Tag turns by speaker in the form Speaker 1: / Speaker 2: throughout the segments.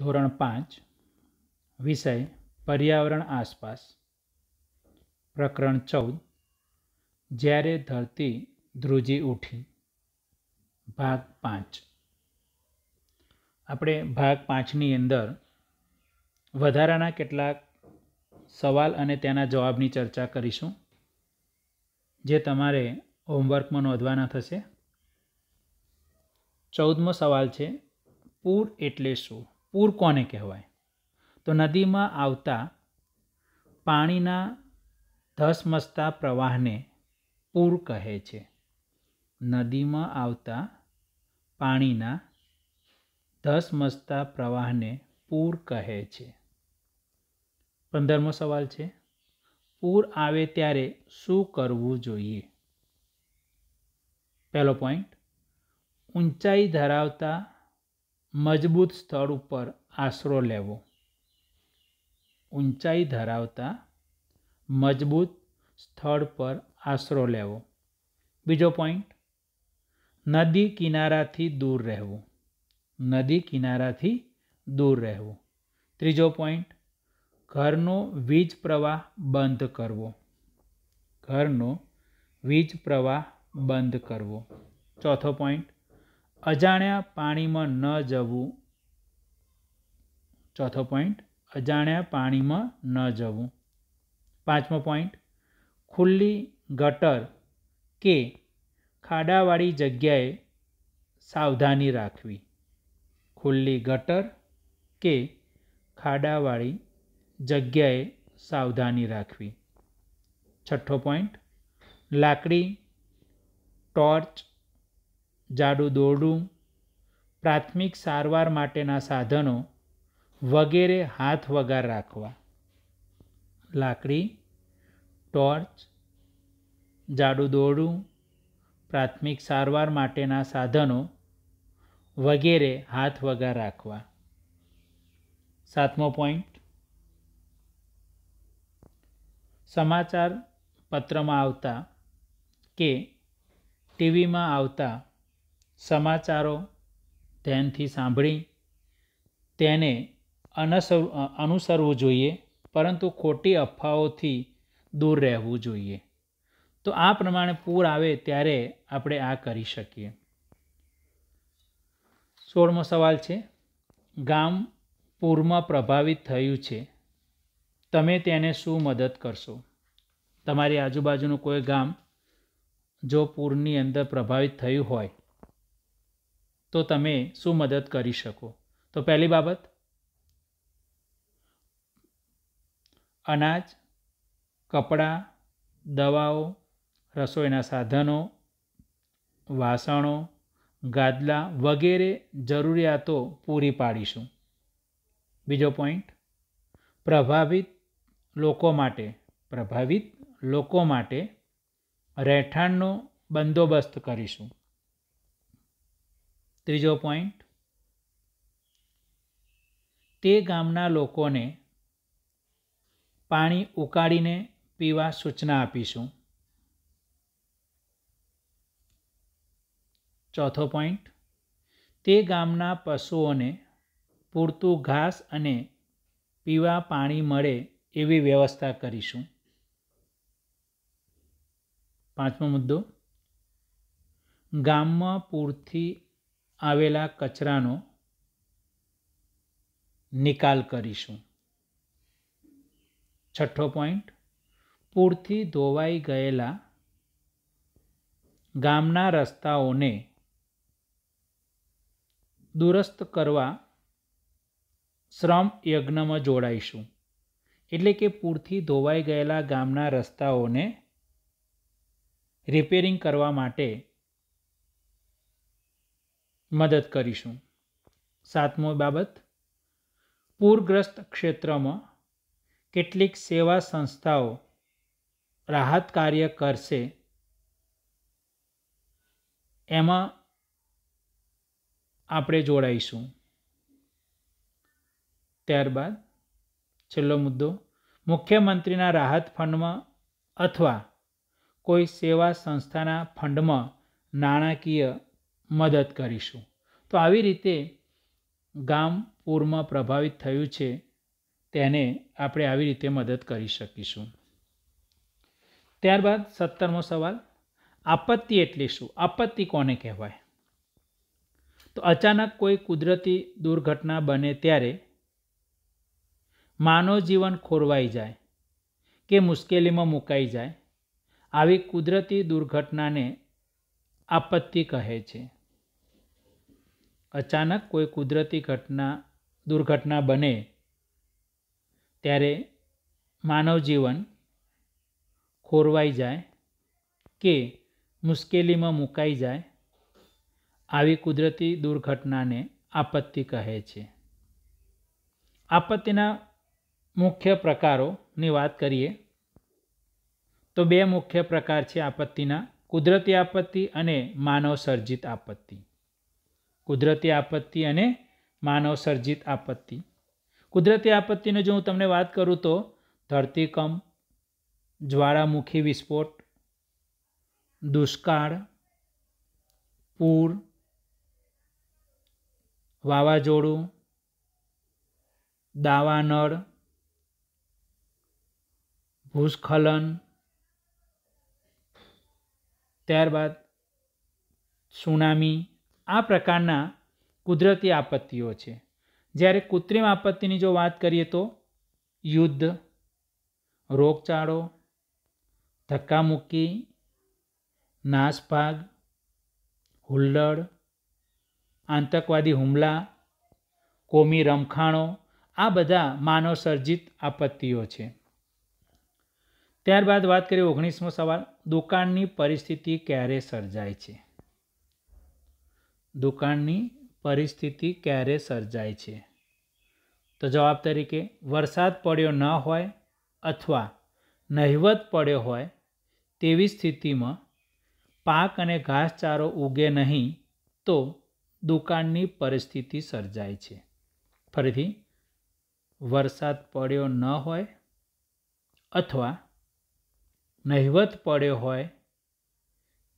Speaker 1: ધોરણ પાંચ વિષય પર્યાવરણ આસપાસ પ્રકરણ ચૌદ જ્યારે ધરતી ધ્રુજી ઉઠી ભાગ પાંચ આપણે ભાગ પાંચની અંદર વધારાના કેટલાક સવાલ અને તેના જવાબની ચર્ચા કરીશું જે તમારે હોમવર્કમાં નોંધવાના થશે ચૌદમો સવાલ છે પૂર એટલે શું પૂર કોને કહેવાય તો નદીમાં આવતા પાણીના ધસમસતા પ્રવાહને પૂર કહે છે નદીમાં આવતા પાણીના ધસમસતા પ્રવાહને પૂર કહે છે પંદરમો સવાલ છે પૂર આવે ત્યારે શું કરવું જોઈએ પહેલો પોઈન્ટ ઊંચાઈ ધરાવતા मजबूत स्थल पर आशरो लेव ऊंचाई धरावता मजबूत स्थल पर आशरो लेव बीजो पॉइंट नदी किनारा थी दूर रहो नदी किनारा थी दूर रहो तीजो पॉइंट घर वीज प्रवाह बंद करव घर वीज प्रवाह बंद करव चौथो पॉइंट અજાણ્યા પાણીમાં ન જવું ચોથો પોઈન્ટ અજાણ્યા પાણીમાં ન જવું પાંચમો પોઈન્ટ ખુલ્લી ગટર કે ખાડાવાળી જગ્યાએ સાવધાની રાખવી ખુલ્લી ગટર કે ખાડાવાળી જગ્યાએ સાવધાની રાખવી છઠ્ઠો પોઈન્ટ લાકડી ટોર્ચ જાડું દોરડું પ્રાથમિક સારવાર માટેના સાધનો વગેરે હાથ વગાર રાખવા લાકડી ટોર્ચ જાડુ દોરડું પ્રાથમિક સારવાર માટેના સાધનો વગેરે હાથ વગર રાખવા સાતમો પોઈન્ટ સમાચાર પત્રમાં આવતા કે ટીવીમાં આવતા સમાચારો ધ્યાનથી સાંભળી તેને અનસર અનુસરવું જોઈએ પરંતુ ખોટી અફવાઓથી દૂર રહેવું જોઈએ તો આ પ્રમાણે પૂર આવે ત્યારે આપણે આ કરી શકીએ સોળમો સવાલ છે ગામ પૂરમાં પ્રભાવિત થયું છે તમે તેને શું મદદ કરશો તમારી આજુબાજુનું કોઈ ગામ જો પૂરની અંદર પ્રભાવિત થયું હોય તો તમે શું મદદ કરી શકો તો પહેલી બાબત અનાજ કપડાં દવાઓ રસોઈના સાધનો વાસણો ગાદલા વગેરે જરૂરિયાતો પૂરી પાડીશું બીજો પોઈન્ટ પ્રભાવિત લોકો માટે પ્રભાવિત લોકો માટે રહેઠાણનો બંદોબસ્ત કરીશું ત્રીજો પોઈન્ટ તે ગામના લોકોને પાણી ઉકાળીને પીવા સૂચના આપીશું ચોથો પોઈન્ટ તે ગામના પશુઓને પૂરતું ઘાસ અને પીવા પાણી મળે એવી વ્યવસ્થા કરીશું પાંચમો મુદ્દો ગામમાં પૂરથી આવેલા કચરાનો નિકાલ કરીશું છઠ્ઠો પોઈન્ટ પૂરથી ધોવાઈ ગયેલા ગામના રસ્તાઓને દુરસ્ત કરવા શ્રમ યજ્ઞમાં જોડાઈશું એટલે કે પૂરથી ધોવાઈ ગયેલા ગામના રસ્તાઓને રિપેરિંગ કરવા માટે મદદ કરીશું સાતમો બાબત પૂરગ્રસ્ત ક્ષેત્રમાં કેટલીક સેવા સંસ્થાઓ રાહત કાર્ય કરશે એમાં આપણે જોડાઈશું ત્યારબાદ છેલ્લો મુદ્દો મુખ્યમંત્રીના રાહત ફંડમાં અથવા કોઈ સેવા સંસ્થાના ફંડમાં નાણાકીય મદદ કરીશું તો આવી રીતે ગામ પૂરમાં પ્રભાવિત થયું છે તેને આપણે આવી રીતે મદદ કરી શકીશું ત્યારબાદ સત્તરમો સવાલ આપત્તિ એટલે શું આપત્તિ કોને કહેવાય તો અચાનક કોઈ કુદરતી દુર્ઘટના બને ત્યારે માનવ જીવન ખોરવાઈ જાય કે મુશ્કેલીમાં મુકાઈ જાય આવી કુદરતી દુર્ઘટનાને આપત્તિ કહે છે અચાનક કોઈ કુદરતી ઘટના દુર્ઘટના બને ત્યારે માનવ જીવન ખોરવાઈ જાય કે મુશ્કેલીમાં મુકાઈ જાય આવી કુદરતી દુર્ઘટનાને આપત્તિ કહે છે આપત્તિના મુખ્ય પ્રકારોની વાત કરીએ તો બે મુખ્ય પ્રકાર છે આપત્તિના કુદરતી આપત્તિ અને માનવ સર્જિત આપત્તિ કુદરતી આપત્તિ અને માનવ સર્જિત આપત્તિ કુદરતી આપત્તિનો જો હું તમને વાત કરું તો ધરતીકંપ જ્વાળામુખી વિસ્ફોટ દુષ્કાળ પૂર વાવાઝોડું દાવાનળ ભૂસ્ખલન ત્યારબાદ સુનામી આ પ્રકારના કુદરતી આપત્તિઓ છે જ્યારે કૃત્રિમ આપત્તિની જો વાત કરીએ તો યુદ્ધ રોગચાળો ધક્કામુક્કી નાસભાગ હુલ્લડ આતંકવાદી હુમલા કોમી રમખાણો આ બધા માનવ સર્જિત આપત્તિઓ છે ત્યારબાદ વાત કરીએ ઓગણીસમો સવાલ દુકાળની પરિસ્થિતિ ક્યારે સર્જાય છે દુકાળની પરિસ્થિતિ ક્યારે સર્જાય છે તો જવાબ તરીકે વરસાદ પડ્યો ન હોય અથવા નહિવત પડ્યો હોય તેવી સ્થિતિમાં પાક અને ઘાસચારો ઉગે નહીં તો દુકાળની પરિસ્થિતિ સર્જાય છે ફરીથી વરસાદ પડ્યો ન હોય અથવા નહિવત પડ્યો હોય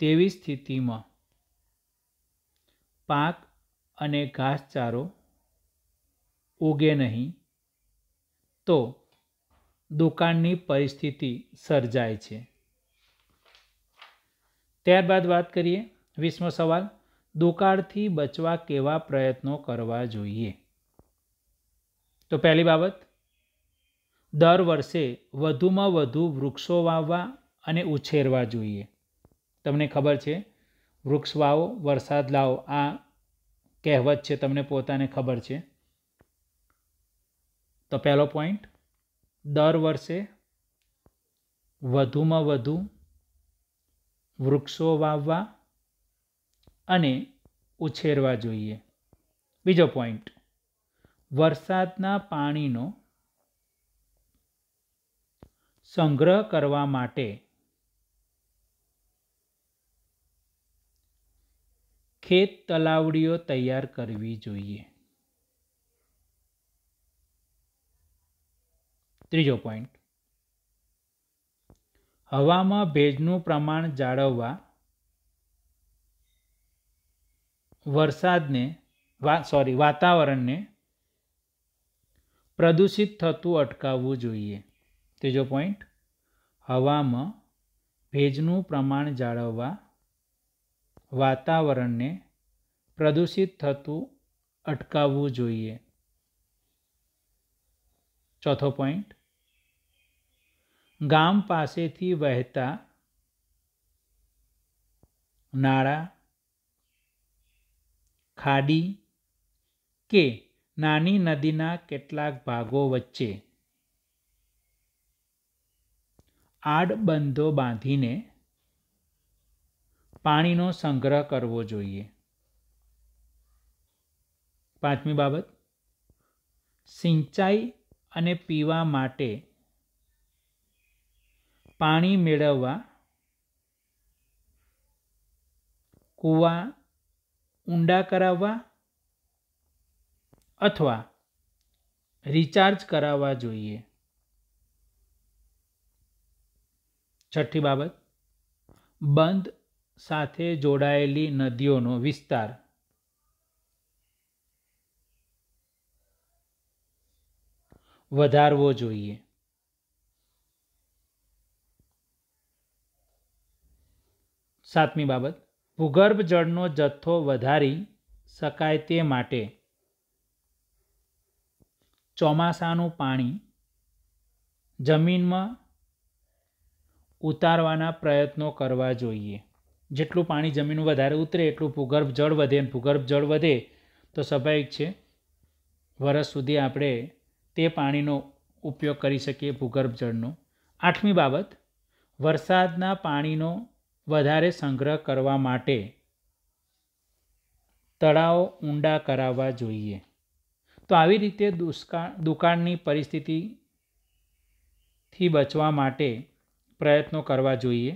Speaker 1: તેવી સ્થિતિમાં પાક અને ઘાસચારો ઉગે નહીં તો દુકાળની પરિસ્થિતિ સર્જાય છે ત્યારબાદ વાત કરીએ વીસમો સવાલ દુકાળથી બચવા કેવા પ્રયત્નો કરવા જોઈએ તો પહેલી બાબત દર વર્ષે વધુમાં વધુ વૃક્ષો વાવવા અને ઉછેરવા જોઈએ તમને ખબર છે વૃક્ષ વાવો વરસાદ લાવો આ કહેવત છે તમને પોતાને ખબર છે તો પહેલો પોઈન્ટ દર વર્ષે વધુમાં વધુ વૃક્ષો વાવવા અને ઉછેરવા જોઈએ બીજો પોઈન્ટ વરસાદના પાણીનો સંગ્રહ કરવા માટે ખેત તલાવડીઓ તૈયાર કરવી જોઈએ ત્રીજો પોઈન્ટ હવામાં ભેજનું પ્રમાણ જાળવવા વરસાદને સોરી વાતાવરણને પ્રદૂષિત થતું અટકાવવું જોઈએ ત્રીજો પોઈન્ટ હવામાં ભેજનું પ્રમાણ જાળવવા વાતાવરણને પ્રદૂષિત થતું અટકાવવું જોઈએ ચોથો પોઈન્ટ ગામ પાસેથી વહેતા નાળા ખાડી કે નાની નદીના કેટલાક ભાગો વચ્ચે આડબંધો બાંધીને પાણીનો સંગ્રહ કરવો જોઈએ પાંચમી બાબત સિંચાઈ અને પીવા માટે પાણી મેળવવા કૂવા ઊંડા કરાવવા અથવા રિચાર્જ કરાવવા જોઈએ છઠ્ઠી બાબત બંધ સાથે જોડાયેલી નદીઓનો વિસ્તાર વધારવો જોઈએ સાતમી બાબત ભૂગર્ભ જળનો જથ્થો વધારી શકાય તે માટે ચોમાસાનું પાણી જમીનમાં ઉતારવાના પ્રયત્નો કરવા જોઈએ જેટલું પાણી જમીનનું વધારે ઉતરે એટલું ભૂગર્ભ જળ વધે અને ભૂગર્ભ જળ વધે તો સ્વાભાવિક છે વરસ સુધી આપણે તે પાણીનો ઉપયોગ કરી શકીએ ભૂગર્ભ જળનો આઠમી બાબત વરસાદના પાણીનો વધારે સંગ્રહ કરવા માટે તળાવો ઊંડા કરાવવા જોઈએ તો આવી રીતે દુષ્કાળ દુકાળની પરિસ્થિતિથી બચવા માટે પ્રયત્નો કરવા જોઈએ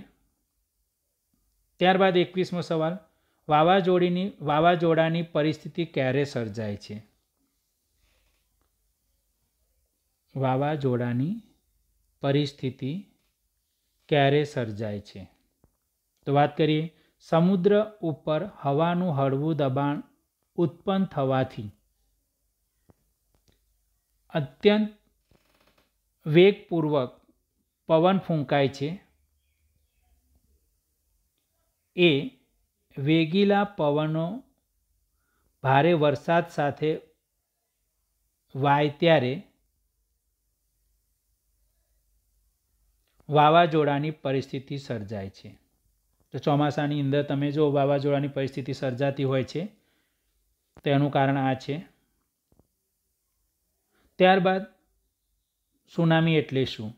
Speaker 1: ત્યારબાદ એકવીસમો સવાલ વાવાઝોડીની વાવાઝોડાની પરિસ્થિતિ ક્યારે સર્જાય છે વાવાઝોડાની પરિસ્થિતિ ક્યારે સર્જાય છે તો વાત કરીએ સમુદ્ર ઉપર હવાનું હળવું દબાણ ઉત્પન્ન થવાથી અત્યંત વેગપૂર્વક પવન ફૂંકાય છે એ વેગીલા પવનો ભારે વરસાદ સાથે વાય ત્યારે વાવાઝોડાની પરિસ્થિતિ સર્જાય છે તો ચોમાસાની અંદર તમે જો વાવાઝોડાની પરિસ્થિતિ સર્જાતી હોય છે તો એનું કારણ આ છે ત્યારબાદ સુનામી એટલે શું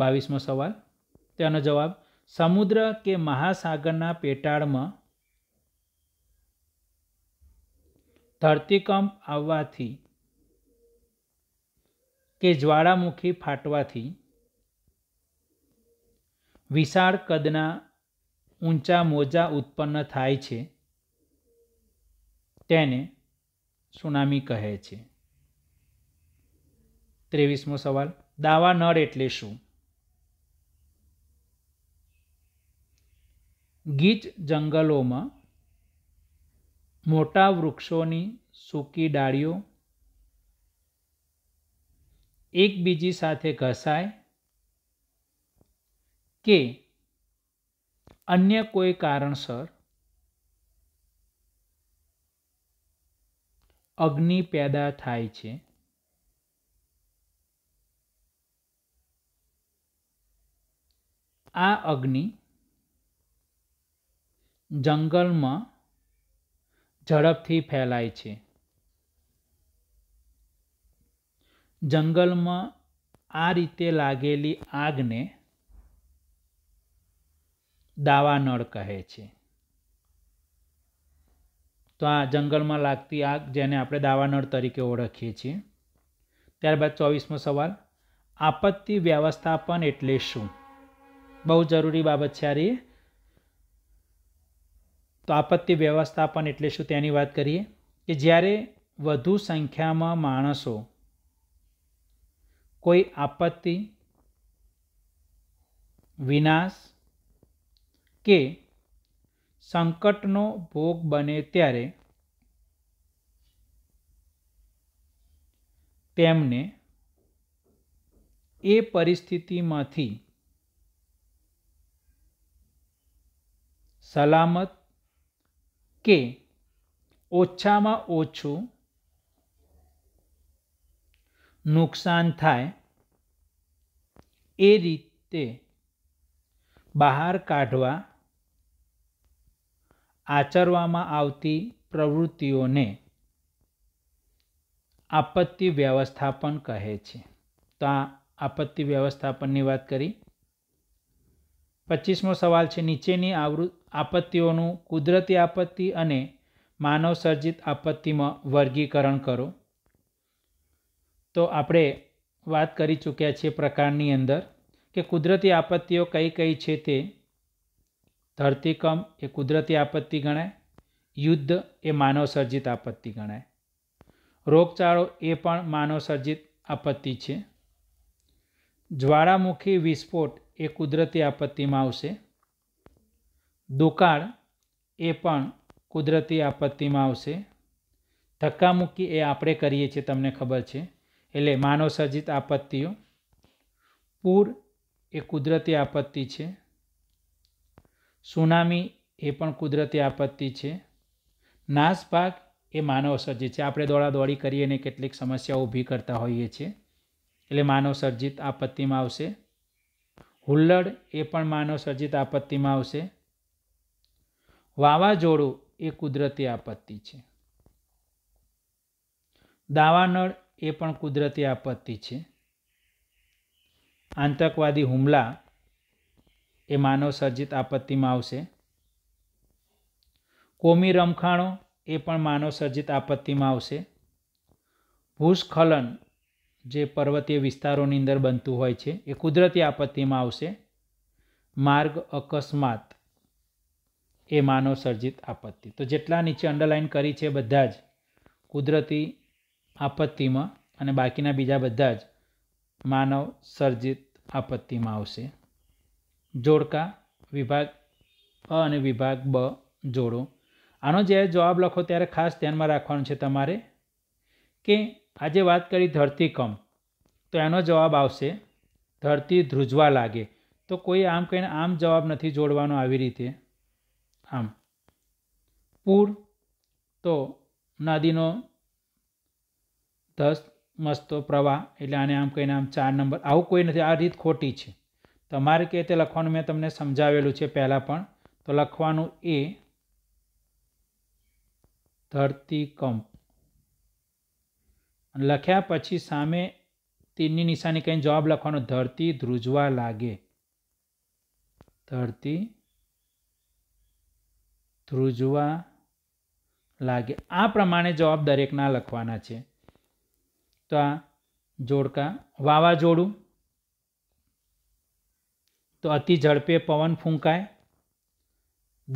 Speaker 1: બાવીસમો સવાલ તેનો જવાબ સમુદ્ર કે મહાસાગરના પેટાળમાં ધરતીકંપ આવવાથી કે જ્વાળામુખી ફાટવાથી વિશાળ કદના ઊંચા મોજા ઉત્પન્ન થાય છે તેને સુનામી કહે છે ત્રેવીસમો સવાલ દાવા નળ એટલે શું ગીચ જંગલોમાં મોટા વૃક્ષોની સૂકી ડાળીઓ એકબીજી સાથે ઘસાય કે અન્ય કોઈ કારણસર અગ્નિ પેદા થાય છે આ અગ્નિ જંગલમાં ઝડપથી ફેલાય છે જંગલમાં આ રીતે લાગેલી આગને દાવાનળ કહે છે તો આ જંગલમાં લાગતી આગ જેને આપણે દાવાનળ તરીકે ઓળખીએ છીએ ત્યારબાદ ચોવીસમો સવાલ આપત્તિ વ્યવસ્થાપન એટલે શું બહુ જરૂરી બાબત છે આ તો આપત્તિ વ્યવસ્થાપન એટલે શું તેની વાત કરીએ કે જ્યારે વધુ સંખ્યામાં માણસો કોઈ આપત્તિ વિનાશ કે સંકટનો ભોગ બને ત્યારે તેમને એ પરિસ્થિતિમાંથી સલામત કે ઓછામાં ઓછું નુકસાન થાય એ રીતે બહાર કાઢવા આચરવામાં આવતી પ્રવૃત્તિઓને આપત્તિ વ્યવસ્થાપન કહે છે તો આ આપત્તિ વ્યવસ્થાપનની વાત કરી પચીસમો સવાલ છે નીચેની આવૃ આપત્તિઓનું કુદરતી આપત્તિ અને માનવ સર્જિત આપત્તિમાં વર્ગીકરણ કરો તો આપણે વાત કરી ચૂક્યા છીએ પ્રકારની અંદર કે કુદરતી આપત્તિઓ કઈ કઈ છે તે ધરતીકંપ એ કુદરતી આપત્તિ ગણાય યુદ્ધ એ માનવ સર્જિત આપત્તિ ગણાય રોગચાળો એ પણ માનવ સર્જિત આપત્તિ છે જ્વાળામુખી વિસ્ફોટ એ કુદરતી આપત્તિમાં આવશે દુકાળ એ પણ કુદરતી આપત્તિમાં આવશે ધક્કામુક્કી એ આપણે કરીએ છીએ તમને ખબર છે એટલે માનવસર્જિત આપત્તિઓ પૂર એ કુદરતી આપત્તિ છે સુનામી એ પણ કુદરતી આપત્તિ છે નાસભાગ એ માનવસર્જિત છે આપણે દોડાદોડી કરીએ ને કેટલીક સમસ્યાઓ ઊભી કરતા હોઈએ છીએ એટલે માનવસર્જિત આપત્તિમાં આવશે હુલ્લડ એ પણ માનવ સર્જિત આપત્તિમાં આવશે વાવાઝોડું એ કુદરતી આપત્તિ છે દાવાનળ એ પણ કુદરતી આપત્તિ છે આતંકવાદી હુમલા એ માનવ સર્જિત આપત્તિમાં આવશે કોમી રમખાણો એ પણ માનવ સર્જિત આપત્તિમાં આવશે ભૂસ્ખલન જે પર્વતીય વિસ્તારોની અંદર બનતું હોય છે એ કુદરતી આપત્તિમાં આવશે માર્ગ અકસ્માત એ માનવ સર્જિત આપત્તિ તો જેટલા નીચે અંડરલાઇન કરી છે બધા જ કુદરતી આપત્તિમાં અને બાકીના બીજા બધા જ માનવ સર્જિત આપત્તિમાં આવશે જોડકા વિભાગ અ અને વિભાગ બ જોડો આનો જ્યારે જવાબ લખો ત્યારે ખાસ ધ્યાનમાં રાખવાનું છે તમારે કે આજે વાત કરી ધરતીકંપ તો એનો જવાબ આવશે ધરતી ધ્રુજવા લાગે તો કોઈ આમ કહીને આમ જવાબ નથી જોડવાનો આવી રીતે આમ પૂર તો નદીનો ધસ મસ્તો પ્રવાહ એટલે આને આમ કહીને આમ ચાર નંબર આવું કોઈ નથી આ રીત ખોટી છે તમારે કે તે લખવાનું મેં તમને સમજાવેલું છે પહેલાં પણ તો લખવાનું એ ધરતીકંપ લખ્યા પછી સામે તીરની નિશાની કહીને જવાબ લખવાનો ધરતી ધ્રુજવા લાગે ધરતી ધ્રુજવા લાગે આ પ્રમાણે જવાબ દરેકના લખવાના છે તો આ જોડકા વાવાઝોડું તો અતિ ઝડપે પવન ફૂંકાય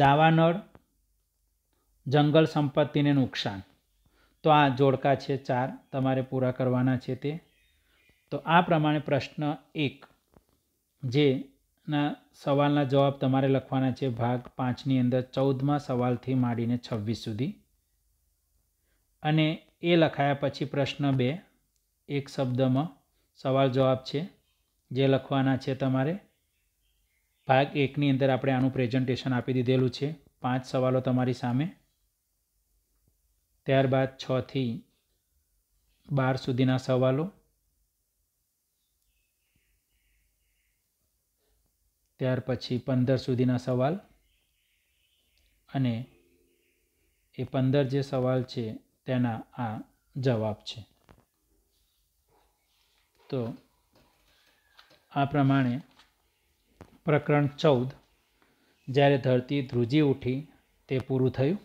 Speaker 1: દાવાનળ જંગલ સંપત્તિને નુકસાન તો આ જોડકા છે ચાર તમારે પૂરા કરવાના છે તે તો આ પ્રમાણે પ્રશ્ન એક જેના સવાલના જવાબ તમારે લખવાના છે ભાગ પાંચની અંદર ચૌદમાં સવાલથી માંડીને છવ્વીસ સુધી અને એ લખાયા પછી પ્રશ્ન બે એક શબ્દમાં સવાલ જવાબ છે જે લખવાના છે તમારે ભાગ એકની અંદર આપણે આનું પ્રેઝન્ટેશન આપી દીધેલું છે પાંચ સવાલો તમારી સામે ત્યારબાદ છથી બાર સુધીના સવાલો ત્યાર પછી પંદર સુધીના સવાલ અને એ પંદર જે સવાલ છે તેના આ જવાબ છે તો આ પ્રમાણે પ્રકરણ ચૌદ જ્યારે ધરતી ધ્રુજી ઉઠી તે પૂરું થયું